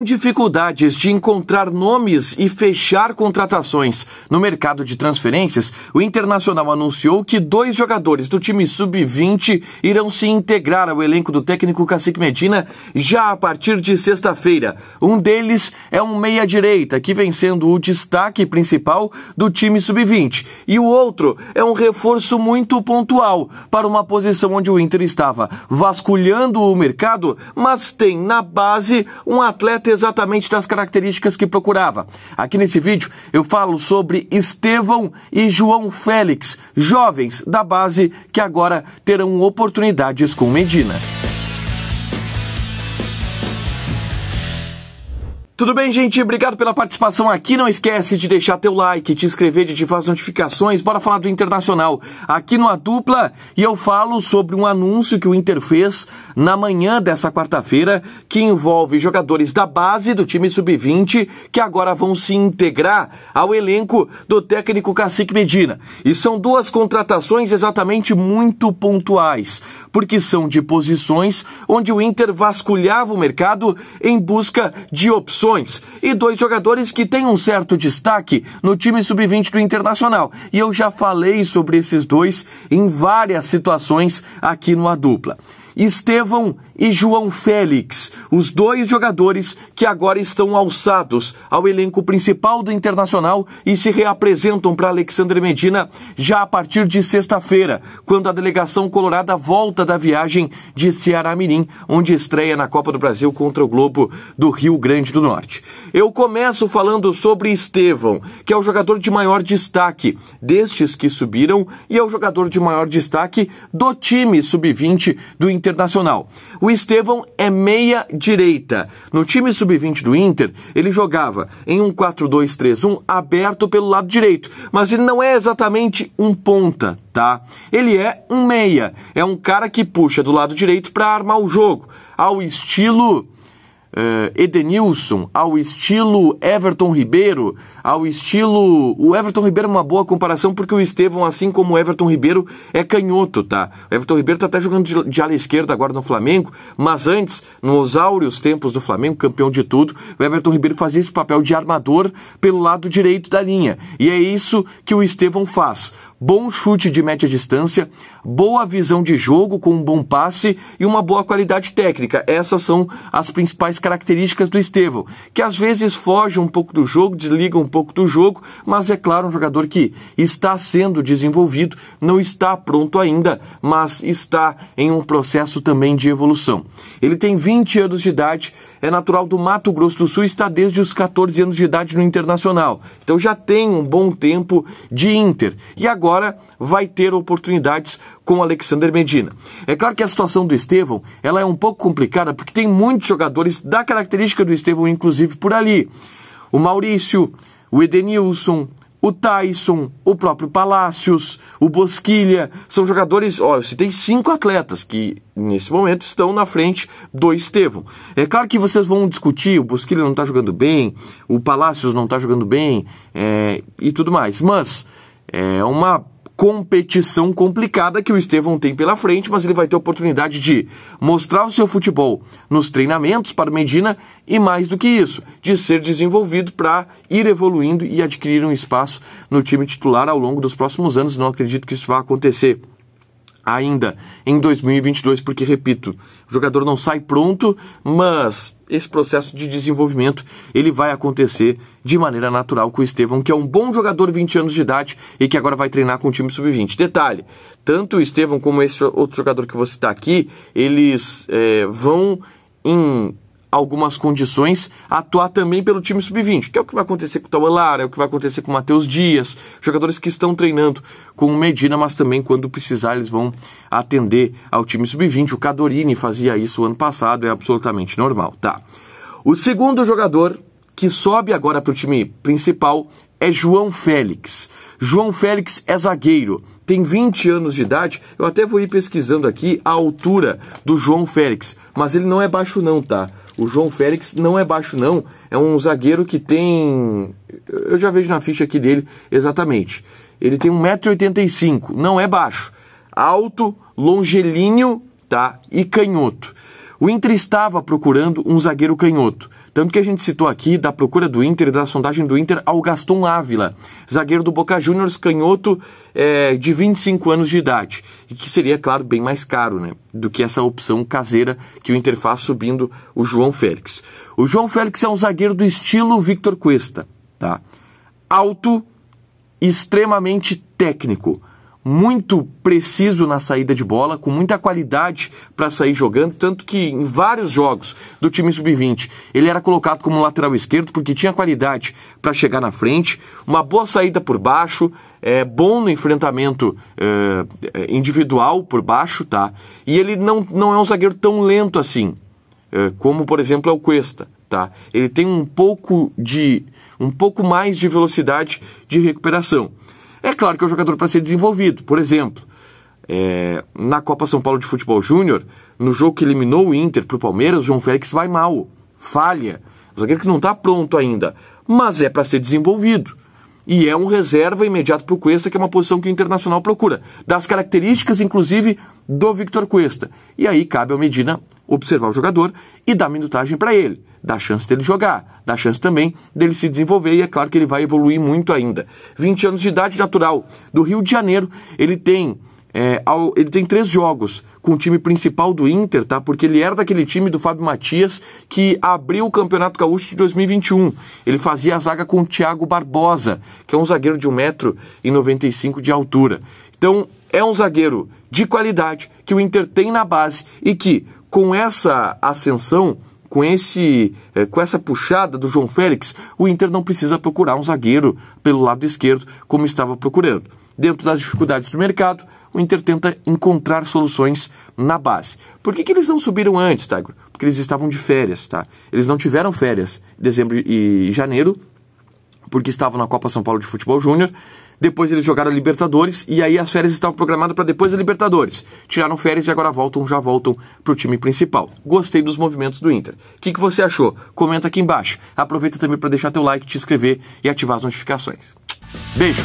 dificuldades de encontrar nomes e fechar contratações no mercado de transferências, o Internacional anunciou que dois jogadores do time sub-20 irão se integrar ao elenco do técnico Cacique Medina já a partir de sexta-feira. Um deles é um meia-direita, que vem sendo o destaque principal do time sub-20, e o outro é um reforço muito pontual para uma posição onde o Inter estava vasculhando o mercado, mas tem na base um atleta trata exatamente das características que procurava. Aqui nesse vídeo eu falo sobre Estevão e João Félix, jovens da base que agora terão oportunidades com Medina. Tudo bem, gente? Obrigado pela participação aqui. Não esquece de deixar teu like, te inscrever, de ativar as notificações. Bora falar do Internacional. Aqui no A Dupla, e eu falo sobre um anúncio que o Inter fez na manhã dessa quarta-feira, que envolve jogadores da base do time sub-20, que agora vão se integrar ao elenco do técnico Cacique Medina. E são duas contratações exatamente muito pontuais, porque são de posições onde o Inter vasculhava o mercado em busca de opções opções e dois jogadores que têm um certo destaque no time sub-20 do Internacional. E eu já falei sobre esses dois em várias situações aqui no A Dupla. Estevão e João Félix, os dois jogadores que agora estão alçados ao elenco principal do Internacional e se reapresentam para Alexandre Medina já a partir de sexta-feira, quando a delegação colorada volta da viagem de Ceará-Mirim, onde estreia na Copa do Brasil contra o Globo do Rio Grande do Norte. Eu começo falando sobre Estevão, que é o jogador de maior destaque destes que subiram e é o jogador de maior destaque do time sub-20 do Internacional Internacional. O Estevão é meia direita. No time sub-20 do Inter, ele jogava em um 4-2-3-1 aberto pelo lado direito, mas ele não é exatamente um ponta, tá? Ele é um meia, é um cara que puxa do lado direito para armar o jogo, ao estilo uh, eh, Edenilson, ao estilo Everton Ribeiro, ao estilo. O Everton Ribeiro é uma boa comparação porque o Estevão, assim como o Everton Ribeiro, é canhoto, tá? O Everton Ribeiro tá até jogando de, de ala esquerda agora no Flamengo, mas antes, nos áureos tempos do Flamengo, campeão de tudo, o Everton Ribeiro fazia esse papel de armador pelo lado direito da linha. E é isso que o Estevão faz bom chute de média distância, boa visão de jogo com um bom passe e uma boa qualidade técnica. Essas são as principais características do Estevão, que às vezes foge um pouco do jogo, desliga um pouco do jogo, mas é claro um jogador que está sendo desenvolvido, não está pronto ainda, mas está em um processo também de evolução. Ele tem 20 anos de idade, é natural do Mato Grosso do Sul, está desde os 14 anos de idade no Internacional. Então já tem um bom tempo de Inter. E agora agora vai ter oportunidades com Alexander Medina. É claro que a situação do Estevão ela é um pouco complicada porque tem muitos jogadores da característica do Estevão, inclusive por ali. O Maurício, o Edenilson, o Tyson, o próprio Palácios, o Bosquilha, são jogadores, ó, você tem cinco atletas que nesse momento estão na frente do Estevão. É claro que vocês vão discutir, o Bosquilha não está jogando bem, o Palácios não está jogando bem é, e tudo mais, mas é uma competição complicada que o Estevão tem pela frente, mas ele vai ter oportunidade de mostrar o seu futebol nos treinamentos para o Medina e mais do que isso, de ser desenvolvido para ir evoluindo e adquirir um espaço no time titular ao longo dos próximos anos. Não acredito que isso vá acontecer ainda em 2022, porque, repito, o jogador não sai pronto, mas esse processo de desenvolvimento ele vai acontecer de maneira natural com o Estevão, que é um bom jogador, 20 anos de idade, e que agora vai treinar com o time sub-20. Detalhe, tanto o Estevão como esse outro jogador que você está aqui, eles é, vão em algumas condições, atuar também pelo time sub-20, que é o que vai acontecer com o Tauelar, é o que vai acontecer com o Matheus Dias, jogadores que estão treinando com o Medina, mas também quando precisar eles vão atender ao time sub-20. O Cadorini fazia isso ano passado, é absolutamente normal, tá? O segundo jogador que sobe agora para o time principal é João Félix. João Félix é zagueiro, tem 20 anos de idade. Eu até vou ir pesquisando aqui a altura do João Félix, mas ele não é baixo não, tá? O João Félix não é baixo não, é um zagueiro que tem eu já vejo na ficha aqui dele exatamente. Ele tem 1,85m, não é baixo. Alto, longelíneo, tá? E canhoto. O Inter estava procurando um zagueiro canhoto. Tanto que a gente citou aqui da procura do Inter, da sondagem do Inter ao Gaston Ávila, zagueiro do Boca Juniors, canhoto é, de 25 anos de idade. E que seria, claro, bem mais caro né, do que essa opção caseira que o Inter faz subindo o João Félix. O João Félix é um zagueiro do estilo Victor Cuesta, tá? Alto, extremamente técnico muito preciso na saída de bola, com muita qualidade para sair jogando, tanto que em vários jogos do time sub-20 ele era colocado como lateral esquerdo porque tinha qualidade para chegar na frente, uma boa saída por baixo, é bom no enfrentamento é, é, individual por baixo, tá? E ele não, não é um zagueiro tão lento assim, é, como por exemplo é o Cuesta, tá? Ele tem um pouco de um pouco mais de velocidade de recuperação. É claro que é um jogador para ser desenvolvido. Por exemplo, é, na Copa São Paulo de Futebol Júnior, no jogo que eliminou o Inter para o Palmeiras, o João Félix vai mal, falha. O zagueiro que não está pronto ainda, mas é para ser desenvolvido e é um reserva imediato para o Cuesta, que é uma posição que o Internacional procura, das características, inclusive, do Victor Cuesta. E aí cabe ao Medina observar o jogador e dar minutagem para ele, dar chance dele jogar, dar chance também dele se desenvolver, e é claro que ele vai evoluir muito ainda. 20 anos de idade natural do Rio de Janeiro, ele tem, é, ao, ele tem três jogos com o time principal do Inter, tá? Porque ele era daquele time do Fábio Matias que abriu o Campeonato Gaúcho de 2021. Ele fazia a zaga com o Thiago Barbosa, que é um zagueiro de 1,95m de altura. Então, é um zagueiro de qualidade que o Inter tem na base e que, com essa ascensão, com, esse, eh, com essa puxada do João Félix, o Inter não precisa procurar um zagueiro pelo lado esquerdo, como estava procurando. Dentro das dificuldades do mercado, o Inter tenta encontrar soluções na base. Por que, que eles não subiram antes, Tá? Porque eles estavam de férias, tá? Eles não tiveram férias em dezembro e janeiro, porque estavam na Copa São Paulo de Futebol Júnior depois eles jogaram a Libertadores e aí as férias estavam programadas para depois da Libertadores. Tiraram férias e agora voltam, já voltam para o time principal. Gostei dos movimentos do Inter. O que, que você achou? Comenta aqui embaixo. Aproveita também para deixar teu like, te inscrever e ativar as notificações. Beijo!